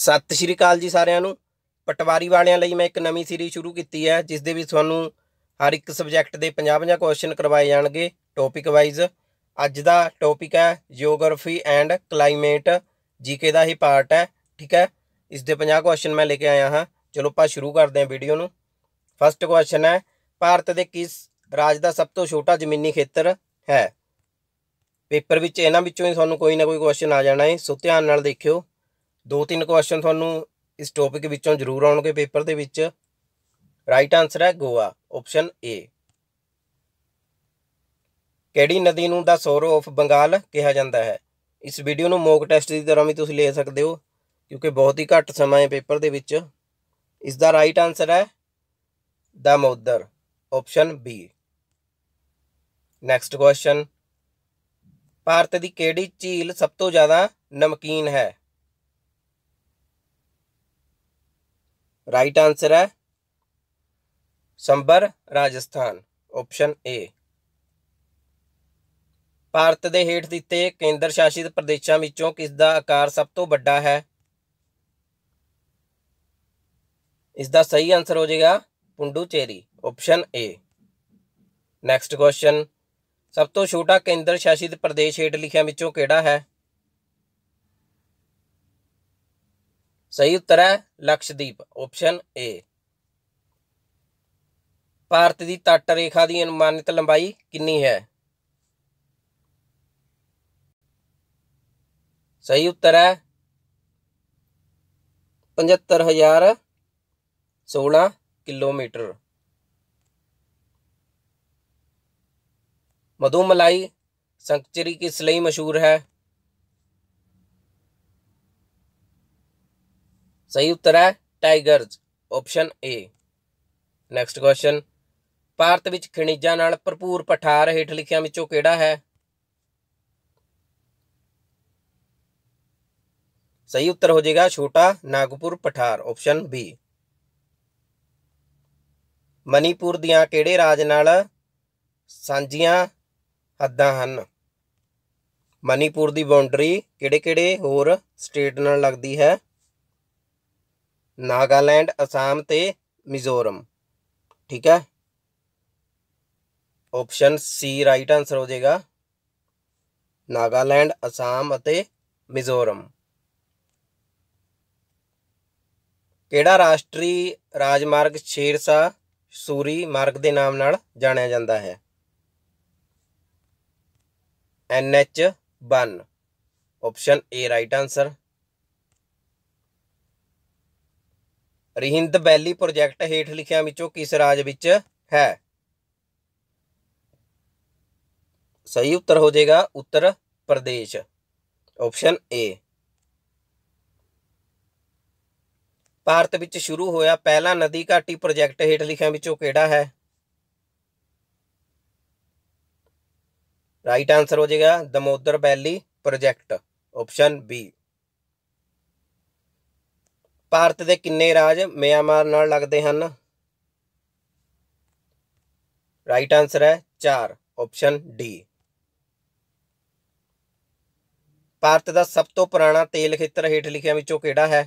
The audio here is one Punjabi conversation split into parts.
ਸਤਿ ਸ਼੍ਰੀ ਅਕਾਲ ਜੀ ਸਾਰਿਆਂ ਨੂੰ ਪਟਵਾਰੀ ਵਾਲਿਆਂ ਲਈ ਮੈਂ ਇੱਕ ਨਵੀਂ ਸੀਰੀਜ਼ ਸ਼ੁਰੂ ਕੀਤੀ ਹੈ ਜਿਸ ਦੇ ਵਿੱਚ ਤੁਹਾਨੂੰ ਹਰ ਇੱਕ ਸਬਜੈਕਟ ਦੇ 50-50 ਕੁਐਸਚਨ ਕਰਵਾਏ ਜਾਣਗੇ ਟੌਪਿਕ ਵਾਈਜ਼ ਅੱਜ ਦਾ ਟੌਪਿਕ ਹੈ ਜੀਓਗ੍ਰਾਫੀ ਐਂਡ ਕਲਾਈਮੇਟ ਜੀਕੇ ਦਾ ਹੀ ਪਾਰਟ ਹੈ ਠੀਕ ਹੈ ਇਸ ਦੇ 50 ਕੁਐਸਚਨ ਮੈਂ ਲੈ ਕੇ ਆਇਆ ਹਾਂ ਚਲੋ ਆਪਾਂ ਸ਼ੁਰੂ ਕਰਦੇ ਹਾਂ ਵੀਡੀਓ ਨੂੰ ਫਸਟ ਕੁਐਸਚਨ ਹੈ ਭਾਰਤ ਦੇ ਕਿਸ ਰਾਜ ਦਾ ਸਭ ਤੋਂ ਛੋਟਾ ਜ਼ਮੀਨੀ ਖੇਤਰ ਹੈ ਪੇਪਰ ਵਿੱਚ ਇਹਨਾਂ ਵਿੱਚੋਂ ਹੀ ਤੁਹਾਨੂੰ ਕੋਈ ਨਾ ਕੋਈ ਕੁਐਸਚਨ ਆ ਜਾਣਾ ਹੈ ਸੋ ਧਿਆਨ ਨਾਲ ਦੇਖਿਓ ਦੋ ਤਿੰਨ ਕੁਐਸਚਨ ਤੁਹਾਨੂੰ ਇਸ ਟੌਪਿਕ ਵਿੱਚੋਂ ਜ਼ਰੂਰ ਆਉਣਗੇ ਪੇਪਰ ਦੇ ਵਿੱਚ ਰਾਈਟ ਆਨਸਰ ਹੈ ਗੋਆ ਆਪਸ਼ਨ ਏ ਕਿਹੜੀ ਨਦੀ ਨੂੰ ਦਾ ਸੋਰੋ ਆਫ ਬੰਗਾਲ ਕਿਹਾ ਜਾਂਦਾ ਹੈ ਇਸ ਵੀਡੀਓ ਨੂੰ ਮੌਕ ਟੈਸਟ ਦੀ ਤਰ੍ਹਾਂ ਵੀ ਤੁਸੀਂ ਲੈ ਸਕਦੇ ਹੋ ਕਿਉਂਕਿ ਬਹੁਤ ਹੀ ਘੱਟ ਸਮਾਂ ਹੈ ਪੇਪਰ ਦੇ ਵਿੱਚ ਇਸ ਦਾ ਰਾਈਟ ਆਨਸਰ ਹੈ Damodar option B next question Bharat ਦੀ ਕਿਹੜੀ ਝੀਲ ਸਭ ਤੋਂ ਜ਼ਿਆਦਾ ਨਮਕੀਨ ਹੈ राइट आंसर है ਸੰਬਰ ਰਾਜਸਥਾਨ ਆਪਸ਼ਨ ਏ ਭਾਰਤ ਦੇ ਹੇਠ ਦਿੱਤੇ ਕੇਂਦਰ ਸ਼ਾਸਿਤ ਪ੍ਰਦੇਸ਼ਾਂ ਵਿੱਚੋਂ ਕਿਸ ਦਾ ਆਕਾਰ ਸਭ ਤੋਂ ਵੱਡਾ ਹੈ ਇਸ ਦਾ ਸਹੀ ਆਨਸਰ ਹੋ ਜਾਏਗਾ Puducherry option A next question ਸਭ ਤੋਂ ਛੋਟਾ ਕੇਂਦਰ ਸ਼ਾਸਿਤ ਪ੍ਰਦੇਸ਼ ਹੇਠ ਲਿਖਿਆਂ ਵਿੱਚੋਂ ਕਿਹੜਾ ਹੈ सही उत्तर है लक्षद्वीप ऑप्शन ए भारत ਭਾਰਤ ਦੀ ਤੱਟ ਰੇਖਾ ਦੀ ਅਨੁਮਾਨਿਤ ਲੰਬਾਈ सही उत्तर है पचहत्तर हज़ार सोलह किलोमीटर मधुमलाई संकचरी किसलिए मशहूर है ਸਹੀ ਉੱਤਰ ਹੈ tigers option A next question Bharat ਵਿੱਚ ਖਣਿਜਾਂ ਨਾਲ ਭਰਪੂਰ ਪਠਾਰ ਹੇਠ ਲਿਖਿਆਂ ਵਿੱਚੋਂ ਕਿਹੜਾ ਹੈ ਸਹੀ ਉੱਤਰ ਹੋ ਜਾਏਗਾ ਛੋਟਾ ਨਾਗਪੁਰ ਪਠਾਰ ਆਪਸ਼ਨ ਬੀ ਮਨੀਪੁਰ ਦੀਆਂ ਕਿਹੜੇ ਰਾਜ ਨਾਲ ਸਾਂਝੀਆਂ ਹੱਦਾਂ ਹਨ ਮਨੀਪੁਰ ਦੀ ਬਾਉਂਡਰੀ ਕਿਹੜੇ-ਕਿਹੜੇ ਹੋਰ ਸਟੇਟ ਨਾਲ ਲੱਗਦੀ ਹੈ ਨਾਗਾਲੈਂਡ ਅਸਾਮ ਤੇ ਮਿਜ਼ੋਰਮ ਠੀਕ ਹੈ ਆਪਸ਼ਨ ਸੀ ਰਾਈਟ ਆਨਸਰ ਹੋ ਜਾਏਗਾ ਨਾਗਾਲੈਂਡ ਅਸਾਮ ਅਤੇ ਮਿਜ਼ੋਰਮ ਕਿਹੜਾ ਰਾਸ਼ਟਰੀ ਰਾਜਮਾਰਗ ਸ਼ੇਰਸ਼ਾ ਸੂਰੀ ਮਾਰਗ ਦੇ ਨਾਮ ਨਾਲ ਜਾਣਿਆ ਜਾਂਦਾ ਹੈ 1 ਆਪਸ਼ਨ ਏ ਰਾਈਟ ਆਨਸਰ ਰਹਿੰਦ ਬੈਲੀ ਪ੍ਰੋਜੈਕਟ ਹੇਠ ਲਿਖਿਆਂ ਵਿੱਚੋਂ ਕਿਸ ਰਾਜ ਵਿੱਚ ਹੈ ਸਹੀ ਉੱਤਰ ਹੋ ਜਾਏਗਾ ਉੱਤਰ ਪ੍ਰਦੇਸ਼ ਆਪਸ਼ਨ ਏ ਭਾਰਤ ਵਿੱਚ ਸ਼ੁਰੂ ਹੋਇਆ ਪਹਿਲਾ ਨਦੀ ਘਾਟੀ ਪ੍ਰੋਜੈਕਟ ਹੇਠ ਲਿਖਿਆਂ ਵਿੱਚੋਂ ਕਿਹੜਾ ਹੈ ਰਾਈਟ ਆਨਸਰ ਹੋ ਜਾਏਗਾ Damodar valley project option B Bharat ਦੇ ਕਿੰਨੇ ਰਾਜ ਮਿਆਂਮਾਰ ਨਾਲ ਲੱਗਦੇ ਹਨ ਰਾਈਟ ਆਨਸਰ ਹੈ 4 ਆਪਸ਼ਨ ਡੀ ਭਾਰਤ ਦਾ ਸਭ ਤੋਂ ਪੁਰਾਣਾ ਤੇਲ ਖੇਤਰ ਹੇਠ ਲਿਖਿਆਂ ਵਿੱਚੋਂ ਕਿਹੜਾ ਹੈ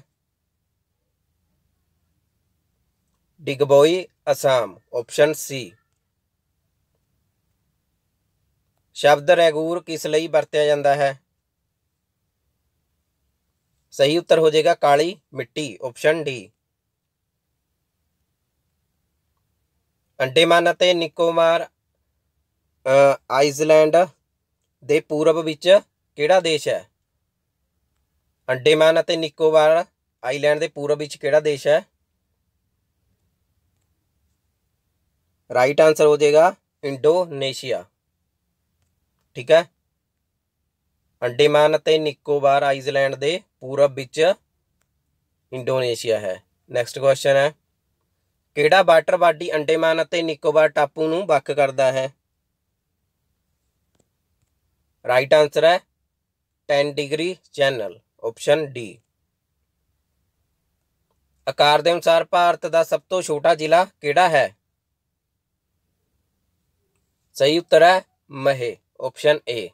ਡਿਗਬੋਈ ਅਸਾਮ ਆਪਸ਼ਨ ਸੀ ਸ਼ਬਦ ਰੈਗੂਰ ਕਿਸ ਲਈ ਵਰਤਿਆ ਜਾਂਦਾ ਹੈ सही उत्तर हो जाएगा काली मिट्टी option D Andaman Nicobar island दे पूरब विच कि देश है अंडेमान निकोबार आइलैंड दे पूर्व विच कि देश है राइट आंसर हो जाएगा इंडोनेशिया ठीक है अंडेमान निकोबार आइसलैंड दे ਪੂਰਬ ਵਿੱਚ ਇੰਡੋਨੇਸ਼ੀਆ ਹੈ ਨੈਕਸਟ ਕੁਐਸਚਨ ਹੈ ਕਿਹੜਾ ਵਾਟਰ ਬਾਡੀ ਅੰਡੇਮਾਨ ਅਤੇ ਨਿਕੋਬਾਰ ਟਾਪੂ ਨੂੰ ਵੱਖ ਕਰਦਾ ਹੈ ਰਾਈਟ ਆਨਸਰ ਹੈ 10 ਡਿਗਰੀ ਚੈਨਲ ਆਪਸ਼ਨ ਡੀ ਆਕਾਰ ਦੇ ਅਨੁਸਾਰ ਭਾਰਤ ਦਾ ਸਭ ਤੋਂ ਛੋਟਾ ਜ਼ਿਲ੍ਹਾ ਕਿਹੜਾ ਹੈ ਸਹੀ ਉੱਤਰ ਹੈ ਮਹੇ ਆਪਸ਼ਨ ਏ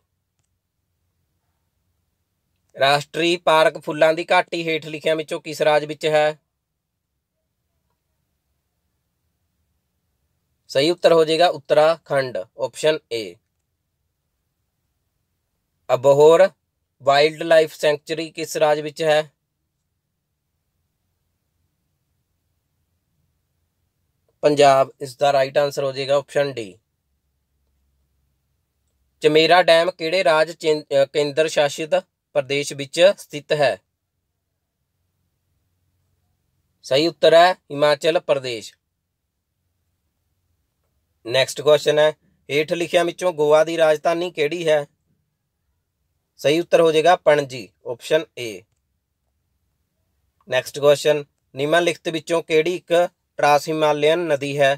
ਰਾਸ਼ਟਰੀ ਪਾਰਕ ਫੁੱਲਾਂ ਦੀ ਘਾਟੀ ਹੇਠ ਲਿਖਿਆਂ ਵਿੱਚੋਂ ਕਿਸ ਰਾਜ ਵਿੱਚ ਹੈ ਸਹੀ ਉੱਤਰ ਹੋ ਜਾਏਗਾ Uttarakhand option A Abohar wild life sanctuary ਕਿਸ ਰਾਜ ਵਿੱਚ ਹੈ ਪੰਜਾਬ ਇਸ ਦਾ ਰਾਈਟ ਆਨਸਰ ਹੋ ਜਾਏਗਾ ਆਪਸ਼ਨ ਡੀ ਚਮੇਰਾ ਡੈਮ ਕਿਹੜੇ ਰਾਜ ਕੇਂਦਰ ਸ਼ਾਸਿਤ ਪ੍ਰਦੇਸ਼ ਵਿੱਚ ਸਥਿਤ ਹੈ ਸਹੀ ਉੱਤਰ ਹੈ ਹਿਮਾਚਲ ਪ੍ਰਦੇਸ਼ ਨੈਕਸਟ ਕੁਐਸਚਨ ਹੈ ਹੇਠ ਲਿਖਿਆਂ ਵਿੱਚੋਂ ਗੋਆ ਦੀ ਰਾਜਧਾਨੀ ਕਿਹੜੀ ਹੈ ਸਹੀ ਉੱਤਰ ਹੋ ਜਾਏਗਾ Panaji option A next question ਨਿਮਨ ਲਿਖਤ ਵਿੱਚੋਂ ਕਿਹੜੀ ਇੱਕ ਟ੍ਰਾਂਸ ਹਿਮਾਲਿਅਨ ਨਦੀ ਹੈ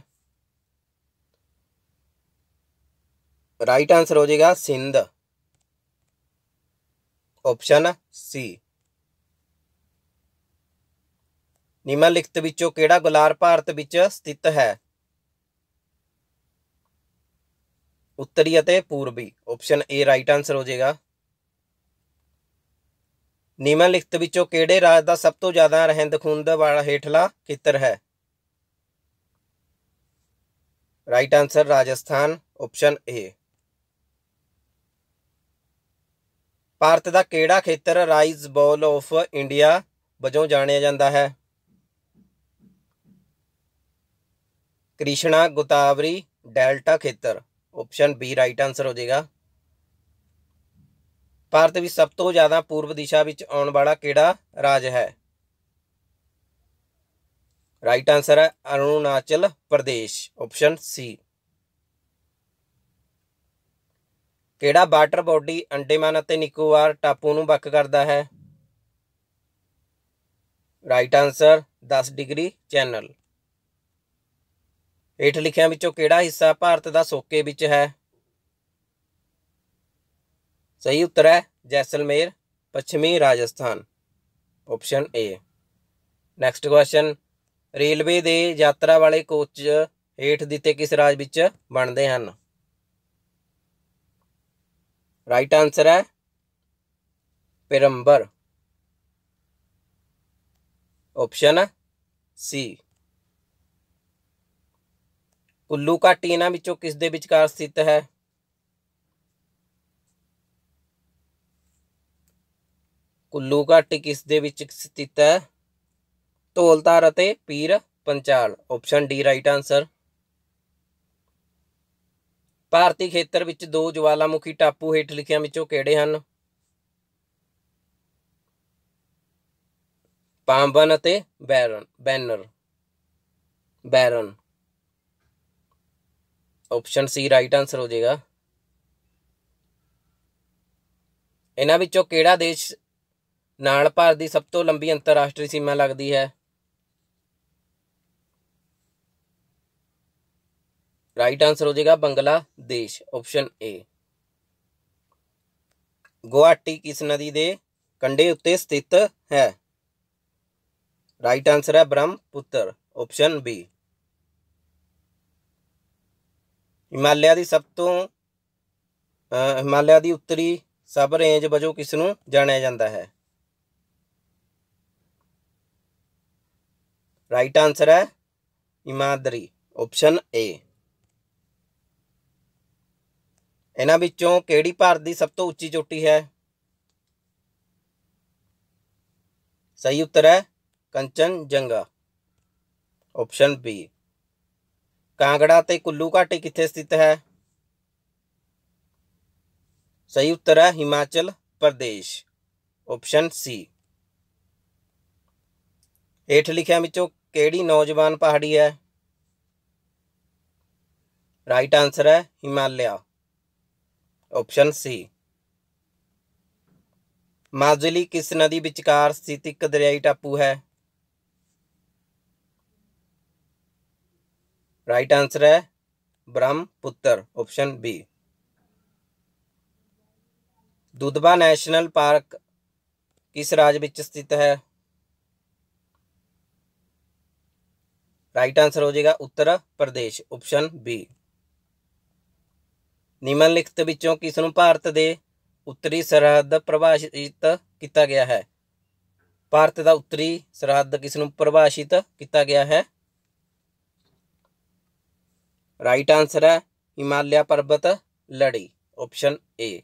ਰਾਈਟ ਆਨਸਰ ਹੋ ਜਾਏਗਾ ਸਿੰਧ ਆਪਸ਼ਨ ਸੀ ਨਿਮਨਲਿਖਤ ਵਿੱਚੋਂ ਕਿਹੜਾ ਗੁਲਾਰ ਭਾਰਤ ਵਿੱਚ ਸਥਿਤ ਹੈ ਉੱਤਰੀ ਅਤੇ ਪੂਰਬੀ ਆਪਸ਼ਨ ਏ ਰਾਈਟ ਆਨਸਰ ਹੋ ਜਾਏਗਾ ਨਿਮਨਲਿਖਤ ਵਿੱਚੋਂ ਕਿਹੜੇ ਰਾਜ ਦਾ ਸਭ ਤੋਂ ਜ਼ਿਆਦਾ ਰਹਿੰਦ ਖੁੰਦ ਵਾਲਾ ਹੇਠਲਾ ਖੇਤਰ ਹੈ right answer Rajasthan option A Bharat ਦਾ ਕਿਹੜਾ ਖੇਤਰ ਰਾਈਜ਼ ਬਾਲ ਆਫ ਇੰਡੀਆ ਵਜੋਂ ਜਾਣਿਆ ਜਾਂਦਾ ਹੈ ਕ੍ਰਿਸ਼ਨਾ ਗੋਤਾਵਰੀ ਡੈਲਟਾ ਖੇਤਰ ਆਪਸ਼ਨ ਬੀ ਰਾਈਟ ਆਨਸਰ ਹੋ ਜਾਏਗਾ ਭਾਰਤ ਵਿੱਚ ਸਭ ਤੋਂ ਜ਼ਿਆਦਾ ਪੂਰਬ ਦਿਸ਼ਾ ਵਿੱਚ ਆਉਣ ਵਾਲਾ ਕਿਹੜਾ ਰਾਜ ਹੈ ਰਾਈਟ ਆਨਸਰ ਹੈ ਅਰੁਣਾਚਲ ਪ੍ਰਦੇਸ਼ ਆਪਸ਼ਨ ਸੀ ਕਿਹੜਾ ਵਾਟਰ ਬਾਡੀ ਅੰਡੇਮਾਨ ਅਤੇ ਨਿਕੋਬਾਰ ਟਾਪੂ ਨੂੰ ਵੱਖ ਕਰਦਾ ਹੈ ਰਾਈਟ ਆਨਸਰ 10 ਡਿਗਰੀ ਚੈਨਲ ਹੇਠ ਲਿਖਿਆਂ ਵਿੱਚੋਂ ਕਿਹੜਾ ਹਿੱਸਾ ਭਾਰਤ ਦਾ ਸੋਕੇ ਵਿੱਚ ਹੈ ਸਹੀ ਉੱਤਰ ਹੈ ਜੈਸਲਮੇਰ ਪੱਛਮੀ Rajasthan option A next question railway ਦੇ ਯਾਤਰਾ ਵਾਲੇ ਕੋਚ ਹੇਠ ਦਿੱਤੇ ਕਿਸ ਰਾਜ ਵਿੱਚ ਬਣਦੇ ਹਨ ਰਾਈਟ ਆਨਸਰ ਹੈ ਪੈਰੰਬਰ ਆਪਸ਼ਨ ਸੀ ਕੁੱਲੂ ਘਾਟੀ ਇਹਨਾਂ ਵਿੱਚੋਂ ਕਿਸ ਦੇ ਵਿਚਕਾਰ ਸਥਿਤ ਹੈ ਕੁੱਲੂ ਘਾਟੀ ਕਿਸ ਦੇ ਵਿੱਚ ਸਥਿਤ ਹੈ ਧੌਲਧਾਰ ਅਤੇ Pir Panjal option D right answer ਭਾਰਤੀ ਖੇਤਰ ਵਿੱਚ ਦੋ ਜਵਾਲਾਮੁਖੀ ਟਾਪੂ ਹੇਠ ਲਿਖਿਆਂ ਵਿੱਚੋਂ ਕਿਹੜੇ ਹਨ ਪਾਂਬਨ ਅਤੇ barren banner barren option C right answer ਹੋ ਜਾਏਗਾ ਇਹਨਾਂ ਵਿੱਚੋਂ ਕਿਹੜਾ ਦੇਸ਼ ਨਾਲ ਭਾਰਤ ਦੀ ਸਭ ਤੋਂ ਲੰਬੀ ਅੰਤਰਰਾਸ਼ਟਰੀ ਸੀਮਾ ਲੱਗਦੀ ਹੈ राइट आंसर हो जाएगा बांग्लादेश ऑप्शन ए ਗੁਆਟੀ ਕਿਸ ਨਦੀ ਦੇ ਕੰਢੇ ਉੱਤੇ ਸਥਿਤ ਹੈ ਰਾਈਟ ਆਨਸਰ ਹੈ ਬ੍ਰਹਮਪੁੱਤਰ ਆਪਸ਼ਨ ਬੀ ਹਿਮਾਲਿਆ ਦੀ ਸਭ ਤੋਂ ਹਿਮਾਲਿਆ ਦੀ ਉੱਤਰੀ ਸਬ ਰੇਂਜ ਵਜੋਂ ਕਿਸ ਨੂੰ ਜਾਣਿਆ ਜਾਂਦਾ ਹੈ ਰਾਈਟ ਆਨਸਰ ਹੈ ਇਮਾਦਰੀ ਆਪਸ਼ਨ ਏ इन्हों ਵਿੱਚੋਂ भारत की सब तो उची चोटी है सही उत्तर है Kanchenjunga option B Kangra ते कुल्लू घाटी कितने स्थित है सही उत्तर है हिमाचल प्रदेश ऑप्शन सी हेठ लिखिया ਵਿੱਚੋਂ ਕਿਹੜੀ ਨੌਜਵਾਨ ਪਹਾੜੀ ਹੈ ਰਾਈਟ ਆਨਸਰ ਹੈ ऑप्शन सी माजुली किस नदी विचकार स्थित एक दरियाई टापू है राइट आंसर है Brahmaputra option B Dudhwa national park किस राज्य स्थित है राइट आंसर हो जाएगा उत्तर प्रदेश ऑप्शन बी ਨਿਮਨਲਿਖਤ ਵਿੱਚੋਂ ਕਿਸ ਨੂੰ ਭਾਰਤ ਦੇ ਉੱਤਰੀ ਸਰਹੱਦ ਪ੍ਰਭਾਸ਼ਿਤ ਕੀਤਾ ਗਿਆ ਹੈ ਭਾਰਤ ਦਾ ਉੱਤਰੀ ਸਰਹੱਦ ਕਿਸ ਨੂੰ ਪ੍ਰਭਾਸ਼ਿਤ ਕੀਤਾ ਗਿਆ ਹੈ ਰਾਈਟ ਆਨਸਰ ਹੈ ਹਿਮਾਲਿਆ ਪਰਬਤ ਲੜੀ ਆਪਸ਼ਨ ਏ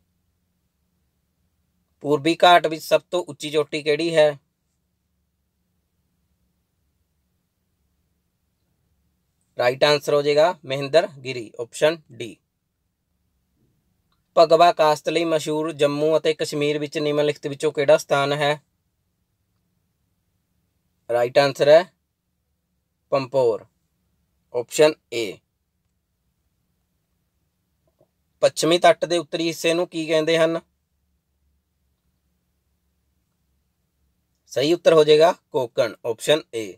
ਪੂਰਬੀ ਘਾਟ ਵਿੱਚ ਸਭ ਤੋਂ ਉੱਚੀ ਚੋਟੀ ਕਿਹੜੀ ਹੈ ਰਾਈਟ ਆਨਸਰ ਹੋ ਜਾਏਗਾ ਮਹਿੰਦਰ ਗਿਰੀ ਆਪਸ਼ਨ ਡੀ ਭਗਵਾ ਕਾਸਤ ਲਈ ਮਸ਼ਹੂਰ ਜੰਮੂ ਅਤੇ ਕਸ਼ਮੀਰ ਵਿੱਚ ਨਿਮਨਲਿਖਤ ਵਿੱਚੋਂ ਕਿਹੜਾ ਸਥਾਨ ਹੈ ਰਾਈਟ ਆਨਸਰ ਹੈ ਪੰਪੋਰ ਆਪਸ਼ਨ ਏ ਪੱਛਮੀ ਤੱਟ ਦੇ ਉੱਤਰੀ ਹਿੱਸੇ ਨੂੰ ਕੀ ਕਹਿੰਦੇ ਹਨ ਸਹੀ ਉੱਤਰ ਹੋ ਜਾਏਗਾ ਕੋਕਣ ਆਪਸ਼ਨ ਏ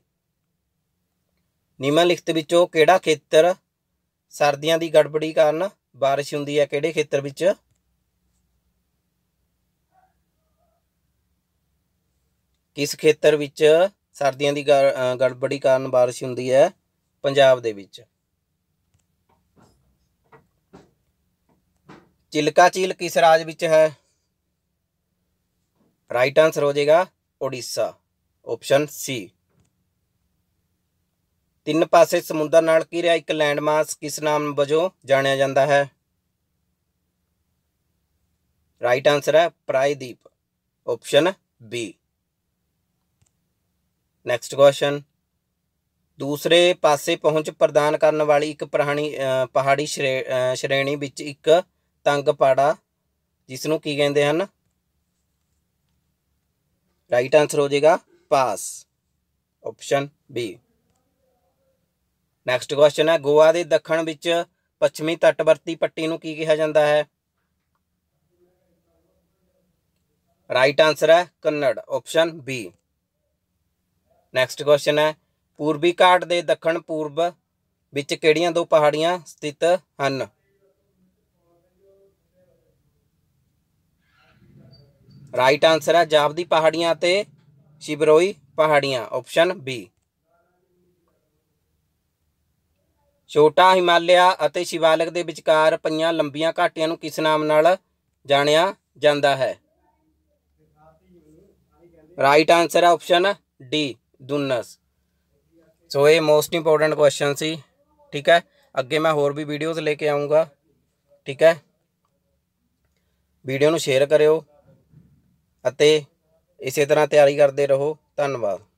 ਨਿਮਨਲਿਖਤ ਵਿੱਚੋਂ ਕਿਹੜਾ ਖੇਤਰ ਸਰਦੀਆਂ ਦੀ ਗੜਬੜੀ ਕਾਰਨ ਬਾਰਿਸ਼ ਹੁੰਦੀ ਹੈ ਕਿਹੜੇ ਖੇਤਰ ਵਿੱਚ ਕਿਸ ਖੇਤਰ ਵਿੱਚ ਸਰਦੀਆਂ ਦੀ ਗੜਬੜੀ ਕਾਰਨ ਬਾਰਿਸ਼ ਹੁੰਦੀ ਹੈ ਪੰਜਾਬ ਦੇ ਵਿੱਚ ਚਿਲਕਾ ਚੀਲ ਕਿਸ ਰਾਜ ਵਿੱਚ ਹੈ ਰਾਈਟ ਆਨਸਰ ਹੋ ਜਾਏਗਾ ਓਡੀਸ਼ਾ ਆਪਸ਼ਨ ਸੀ ਤਿੰਨ ਪਾਸੇ ਸਮੁੰਦਰ ਨਾਲ ਘਿਰਿਆ ਇੱਕ ਲੈਂਡਮਾਸ ਕਿਸ ਨਾਮ ਵਜੋਂ ਜਾਣਿਆ ਜਾਂਦਾ ਹੈ ਰਾਈਟ ਆਨਸਰ ਹੈ ਪ੍ਰਾਇਦੀਪ ऑप्शन बी नेक्स्ट क्वेश्चन ਦੂਸਰੇ ਪਾਸੇ ਪਹੁੰਚ ਪ੍ਰਦਾਨ ਕਰਨ ਵਾਲੀ ਇੱਕ ਪਹਾੜੀ ਪਹਾੜੀ ਸ਼੍ਰੇਣੀ ਵਿੱਚ ਇੱਕ ਤੰਗ ਪਾੜਾ ਜਿਸ ਨੂੰ ਕੀ ਕਹਿੰਦੇ ਹਨ ਰਾਈਟ ਆਨਸਰ ਹੋ ਜਾਏਗਾ pass option B next question ਹੈ ਗੋਆ ਦੇ ਦੱਖਣ ਵਿੱਚ ਪੱਛਮੀ ਤੱਟਵਰਤੀ ਪੱਟੀ ਨੂੰ ਕੀ ਕਿਹਾ ਜਾਂਦਾ ਹੈ ਰਾਈਟ ਆਨਸਰ ਹੈ Kannada option B next question ਹੈ ਪੂਰਬੀ ਘਾਟ ਦੇ ਦੱਖਣ ਪੂਰਬ ਵਿੱਚ ਕਿਹੜੀਆਂ ਦੋ ਪਹਾੜੀਆਂ ਸਥਿਤ ਹਨ ਰਾਈਟ ਆਨਸਰ ਹੈ ਜਾਬਦੀ ਪਹਾੜੀਆਂ ਤੇ ਸ਼ਿਬਰੋਈ ਪਹਾੜੀਆਂ ਆਪਸ਼ਨ ਬੀ ਛੋਟਾ ਹਿਮਾਲਿਆ ਅਤੇ ਸ਼ਿਵਾਲਿਕ ਦੇ ਵਿਚਕਾਰ ਪਈਆਂ ਲੰਬੀਆਂ ਘਾਟੀਆਂ ਨੂੰ ਕਿਸ ਨਾਮ ਨਾਲ ਜਾਣਿਆ ਜਾਂਦਾ ਹੈ ਰਾਈਟ ਆਨਸਰ ਹੈ ਆਪਸ਼ਨ ਡੀ ਦੁਨਸ ਸੋ ਇਹ ਮੋਸਟ ਇੰਪੋਰਟੈਂਟ ਕੁਐਸਚਨ ਸੀ ਠੀਕ ਹੈ ਅੱਗੇ ਮੈਂ ਹੋਰ ਵੀ ਵੀਡੀਓਜ਼ ਲੈ ਕੇ ਆਉਂਗਾ ਠੀਕ ਹੈ ਵੀਡੀਓ ਨੂੰ ਸ਼ੇਅਰ ਕਰਿਓ ਅਤੇ ਇਸੇ ਤਰ੍ਹਾਂ ਤਿਆਰੀ ਕਰਦੇ ਰਹੋ ਧੰਨਵਾਦ